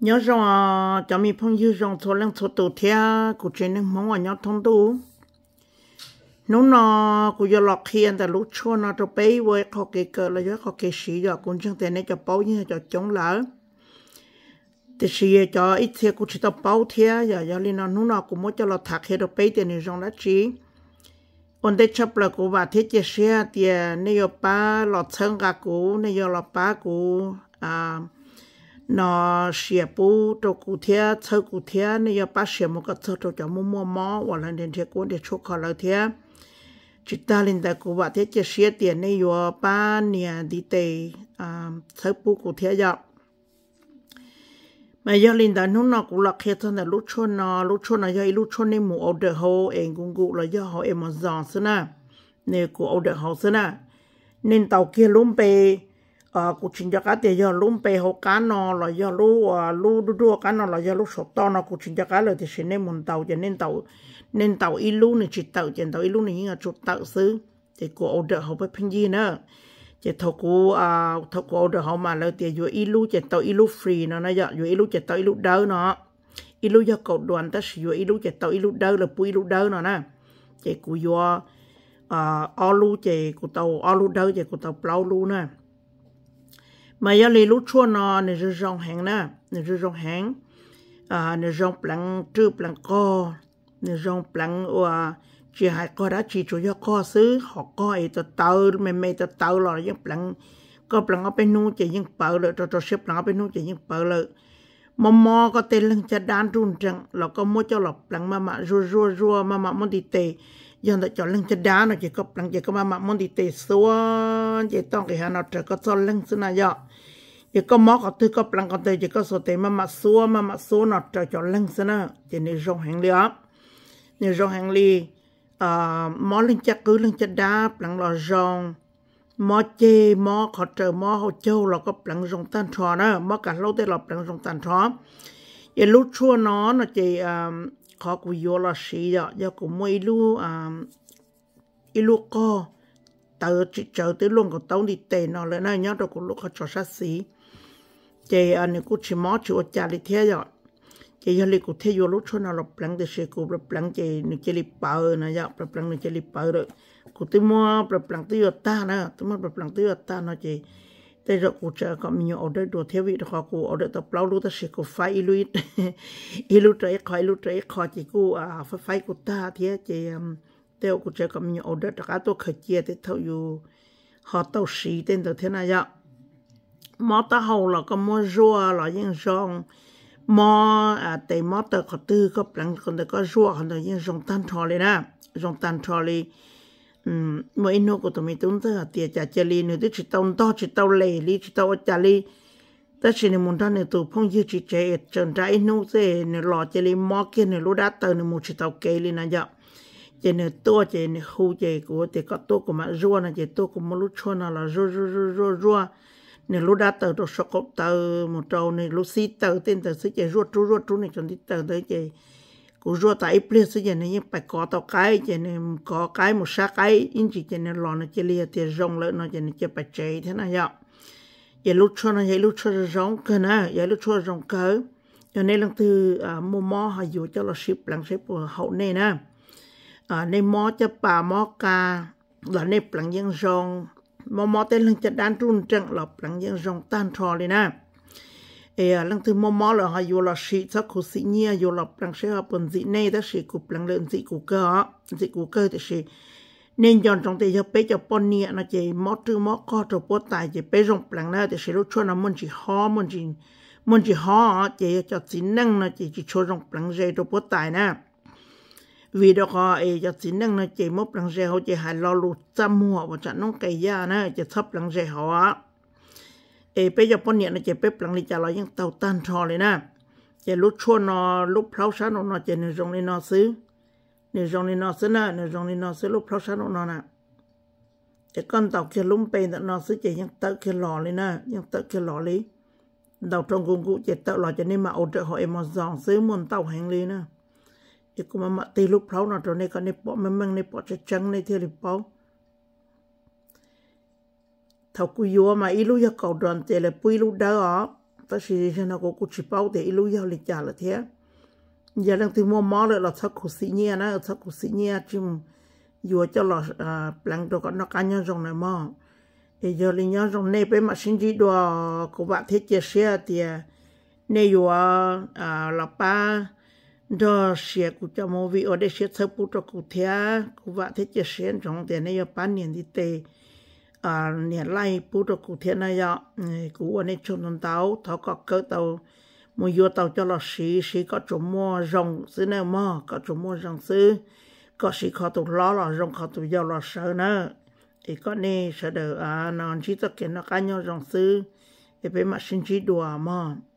nhớ rằng à cho mình phong dư rằng số lượng số tổ thea, của trên nước mong ở nhớ thông tu nó nó của giờ lọc khi anh ta lúc cho nó cho bé với họ kể cờ là do họ kể sĩ rồi cũng chẳng thể này cho bao như cho chống lỡ thì sĩ cho ít thiệt cũng chỉ tập bao thea giờ giờ lên nó nó nó cũng muốn cho lọt thạc hết được bé thì nên rằng đã chỉ còn định chấp là của bà thiết chế xe thì nên giờ ba lọt sang cả cũ nên giờ lọt ba cũ à nó xia bù cho cụ thế sơ cụ thế nên giờ bác xia một cái sơ cho cho mua mua mỏ hoặc là đến thế cuốn để chốt khó lâu thế chỉ ta lên tại cụ bà thế chỉ xia tiền này giờ ba nhà đi tề sơ bù cụ thế giờ mà giờ lên tại nó nó cũng là khi thân là lúc chôn nó lúc chôn nó giờ lúc chôn nên mua ở order hồ em cũng cụ là giờ họ em mà giòn xí na nên cụ order hồ xí na nên tàu kia luôn về à ờ, cụ chính cho cá tiền giờ lúc bề hồ cá nó là giờ lúc à lúc đu đu cá nó là giờ lúc sụp to nó cụ chính cho cá là thì sẽ nên muốn tàu cho nên tàu nên tàu ít lúc này chỉ tàu chỉ tàu ít lúc này những chuột tàu xứ thì cụ order họ phải pin gì nữa chỉ thầu cụ à thầu cụ order họ mà là tiền vừa ít lúc tàu ít free nó nó giờ vừa ilu lúc chỉ tàu ít lúc đỡ nó ít lúc giờ cậu đoàn ta sử dụng ilu lúc chỉ tàu ít lúc đỡ là bùi lúc đỡ nó nè ờ, chỉ cụ vừa à alu chỉ cụ tàu alu đỡ chỉ cụ tàu plau lu nè มายาลีลุชัวนอนในรูองแหงนะในรูองแหงอ่าในรองปลังจื้อปลังกอในรองปลังว่าจีหายกอรัชีจุยกอซื้อหอกกอไอตัวเตาไม่ไม่ตัวเตาหรอยังปลังก็ปลังเอาไปนู่นจะยังเปิดเลยตัวตัวเชฟปลังเอาไปนู่นจะยังเปิดเลยมอมอก็เต็นลังจะดานรุ่นจังเราก็มั่วเจ้าหลับปลังมามารัวรัวรัวมามามันดีเตยยันแต่จอดลังจะดานเราจะก็ปลังจะก็มามามันดีเตยส่วนจะต้องกี่หานอเราจะก็จอดลังสนายอ chỉ có mót có thứ có plan con tôi giờ có số tiền mà mà số mà mà số nó cho cho lăng xin á chỉ nên rong hàng li á nên rong hàng li à mó lên chắc cứ lên chắc đá plan lò rong mó chê mó khó chờ mó hậu châu là có plan rong tan trò đó mó cả lâu tới là plan rong tan trò chỉ lúc chua nó nó chỉ à khó cú vô là xì đó giờ cũng mấy lu à ilu co tờ chỉ chờ tới luôn của tao đi tè nó lên nay nhớ đâu cũng lúc họ cho sát xí เจอันกูชิมอชิวจาริเทียเจยลิกุเทยรุชนาลปลังเดชกูปลังเจนึเจลิปาเอนะยะปลังนึเจลิปาเอกูติมัวปลังติยตานะติมัวปลังติยตานะเจแต่เรากูจะก็มีออเดอร์ดูเทวิตขอกูออเดอร์ตเปล่ารู้ตะเชกูไฟอิลุยอิลุตรคอยลุตรคอยจกูอ่าไฟกูตาเทียเจเตียวกูจะก็มีออเดอร์ตะกาตัวขเจียเตเท่าอยู่หอเต้าสีเต็นตัวเทนายะ mò ta hầu là có mò rùa là những rong mò à tây mò ta có tư có bằng còn ta có rùa còn ta những rong tan trò này à rong tan trò lên mỗi ino của tụi mình tụi ta tiệt chả chả li nữa tụi chỉ tao to chỉ tao lề li chỉ tao chả li ta chỉ nên muốn ta nữa tụi phong như chỉ chế trần trái nô thế nữa lò chả li mò kia nữa lúa đá tờ nữa muốn chỉ tao kê li nè giờ chỉ nữa to chỉ nữa khu chỉ của tiệt có to của mà rùa nè chỉ to của mà lúa chua nè là rùa rùa rùa rùa nè lúc đã tờ rồi sọc tờ một trâu nè lúc xí tờ tên tờ sẽ chạy ruột chú ruột chú này còn đi tờ tới chạy cú ruột tại ít plia sẽ chạy này nhưng phải có tàu cái chạy nên có cái một sát cái in chỉ chạy nên lò nó chạy lia thì rong lợn nó chạy này chạy phải chạy thế này vậy vậy lúc cho nó vậy lúc cho nó rong cơ nè vậy lúc cho nó rong cơ cho nên lần thứ à, mua mò hay dù cho là ship lần ship của hậu này nè à, nên mò cho bà mò ca là nên lần dân rong mà mò tên lưng chặt đan trun trăng lọc lăng dân rong tan trò lên nè ê à, lăng thứ mò mò là họ vô là sĩ cho khu sĩ nhia vô là lăng sẽ hợp bần dị này đó sĩ cục lăng lên dị cục cơ dị cục cơ thì sĩ nên dọn trong tay cho bé cho bọn nhẹ nó chỉ mò trừ mò co cho bố tài chỉ bé rong lăng nè thì sĩ lúc cho nó muốn chỉ ho muốn chỉ muốn chỉ ho chỉ cho chỉ năng nó chỉ chỉ cho rong lăng dây cho bố tài nè vì đó có ai cho xin năng là chỉ mốc lăng xe họ chỉ hài lo lụt trăm mùa và chẳng nông cây da nó chỉ thấp lăng xe họ á ai bây giờ bọn nhện nó chỉ bếp lăng đi trả lo những tàu tan trò lên nè chỉ lúc chua nó lúc pháo sáng nó nó chỉ nên rong lên nó xứ nên rong lên nó xứ nè nên rong lên nó xứ lúc pháo sáng nó nè chỉ con tàu kia lúng bê nó xứ chỉ những tàu kia lò lên nè những tàu kia lò lên đầu trong cung cụ chỉ tàu lò cho nên mà ổn trợ họ em mà dọn xứ muốn tàu hàng lên nè e kuma ma te lu prau na to ne ka ne po memang nếp po che chăng ne te ri thảo thau ku mà ma ilu ya kau don te le pui lu da a ta si se na ko ku chi pau te ilu ya li cha thế giờ đang tìm mua mo ma là la thak ku nhé nia na thak ku si nhé chim yo cho lọ plan to ka na ka nya jong na ma e giờ li nya jong ne pe ma sin ji do ko ba the che sia tia ne yo a la pa đó sẽ cụ cho mô vị ở đây sẽ thơ bút cho cụ thế cụ vạ thế chia sẻ trong tiền này bán niên đi tề à niệm lai bút cho cụ thế này ạ cụ ở đây chôn tàu tàu thọ có cơ tàu mua vô tàu cho là sĩ sĩ có chủ mua rồng xứ này mò có chủ mua rồng sư có sĩ khó tụ lo là rồng khó tụ giàu là sợ nữa thì có nè sợ đỡ à nó chỉ tất kiến nó cá nhau rồng sư thì phải mặt sinh chỉ đùa mà